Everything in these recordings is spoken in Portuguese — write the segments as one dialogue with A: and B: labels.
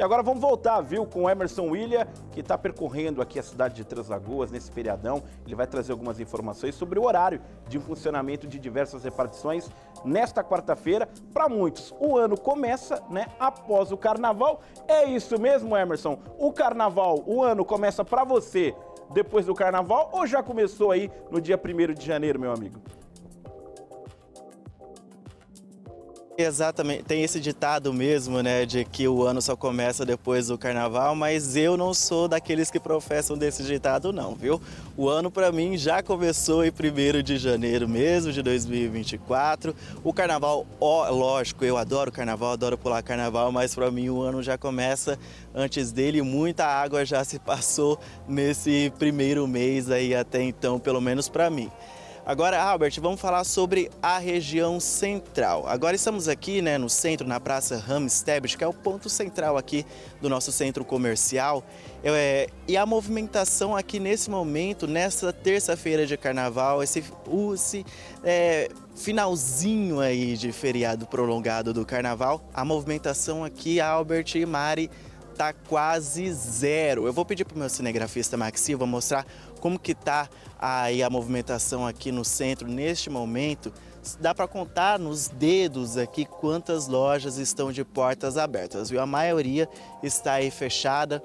A: E agora vamos voltar, viu, com o Emerson William, que está percorrendo aqui a cidade de Três Lagoas nesse feriadão. Ele vai trazer algumas informações sobre o horário de funcionamento de diversas repartições nesta quarta-feira. Para muitos, o ano começa, né, após o carnaval. É isso mesmo, Emerson? O carnaval, o ano começa para você depois do carnaval ou já começou aí no dia 1 de janeiro, meu amigo?
B: Exatamente, tem esse ditado mesmo, né, de que o ano só começa depois do carnaval, mas eu não sou daqueles que professam desse ditado não, viu? O ano para mim já começou em 1 de janeiro mesmo de 2024. O carnaval, ó, lógico, eu adoro carnaval, adoro pular carnaval, mas para mim o ano já começa antes dele, muita água já se passou nesse primeiro mês aí até então, pelo menos para mim. Agora, Albert, vamos falar sobre a região central. Agora estamos aqui né, no centro, na Praça Ramstedt, que é o ponto central aqui do nosso centro comercial. É, e a movimentação aqui nesse momento, nesta terça-feira de carnaval, esse, esse é, finalzinho aí de feriado prolongado do carnaval, a movimentação aqui, Albert e Mari, tá quase zero. Eu vou pedir para o meu cinegrafista Max Silva mostrar como que tá aí a movimentação aqui no centro neste momento. Dá para contar nos dedos aqui quantas lojas estão de portas abertas, viu? A maioria está aí fechada,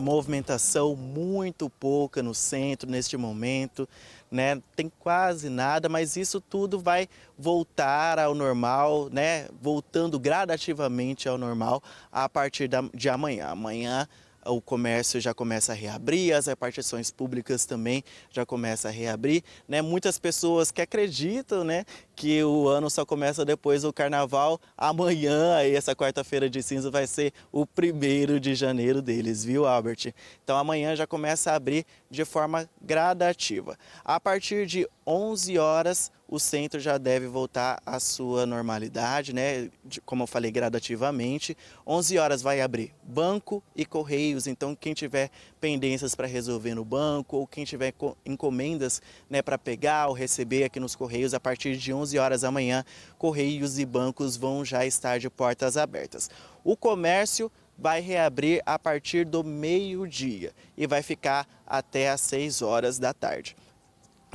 B: movimentação muito pouca no centro neste momento, né? Tem quase nada, mas isso tudo vai voltar ao normal, né? Voltando gradativamente ao normal a partir da, de amanhã. Amanhã o comércio já começa a reabrir, as repartições públicas também já começa a reabrir. Né? Muitas pessoas que acreditam né, que o ano só começa depois do carnaval, amanhã, aí, essa quarta-feira de cinza, vai ser o primeiro de janeiro deles, viu, Albert? Então amanhã já começa a abrir de forma gradativa. A partir de 11 horas, o centro já deve voltar à sua normalidade, né? Como eu falei, gradativamente. 11 horas vai abrir banco e correios. Então, quem tiver pendências para resolver no banco ou quem tiver encomendas né, para pegar ou receber aqui nos correios, a partir de 11 horas da manhã, correios e bancos vão já estar de portas abertas. O comércio vai reabrir a partir do meio-dia e vai ficar até às 6 horas da tarde.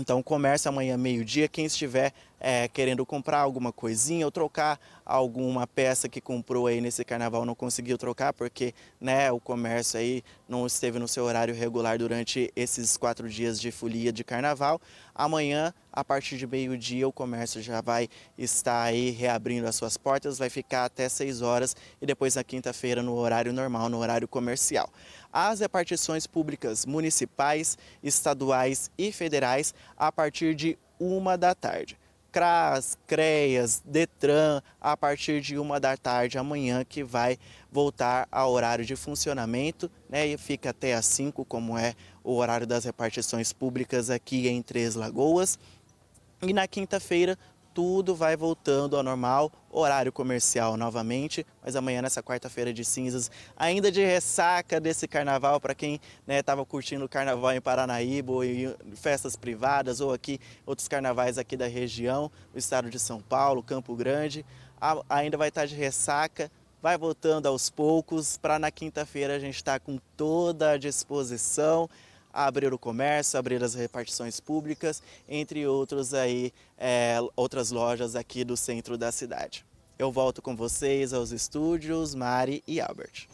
B: Então começa amanhã meio-dia, quem estiver é, querendo comprar alguma coisinha ou trocar alguma peça que comprou aí nesse carnaval não conseguiu trocar porque né, o comércio aí não esteve no seu horário regular durante esses quatro dias de folia de carnaval. Amanhã, a partir de meio-dia, o comércio já vai estar aí reabrindo as suas portas, vai ficar até 6 horas e depois na quinta-feira no horário normal, no horário comercial. As repartições públicas municipais, estaduais e federais a partir de uma da tarde. CRAS, CREAS, DETRAN, a partir de uma da tarde amanhã, que vai voltar ao horário de funcionamento, né? E fica até às 5, como é o horário das repartições públicas aqui em Três Lagoas. E na quinta-feira, tudo vai voltando ao normal, horário comercial novamente, mas amanhã nessa quarta-feira de cinzas, ainda de ressaca desse carnaval para quem estava né, curtindo o carnaval em Paranaíba ou em festas privadas ou aqui outros carnavais aqui da região, o estado de São Paulo, Campo Grande, ainda vai estar tá de ressaca, vai voltando aos poucos para na quinta-feira a gente estar tá com toda a disposição abrir o comércio, abrir as repartições públicas, entre outros aí, é, outras lojas aqui do centro da cidade. Eu volto com vocês aos estúdios, Mari e Albert.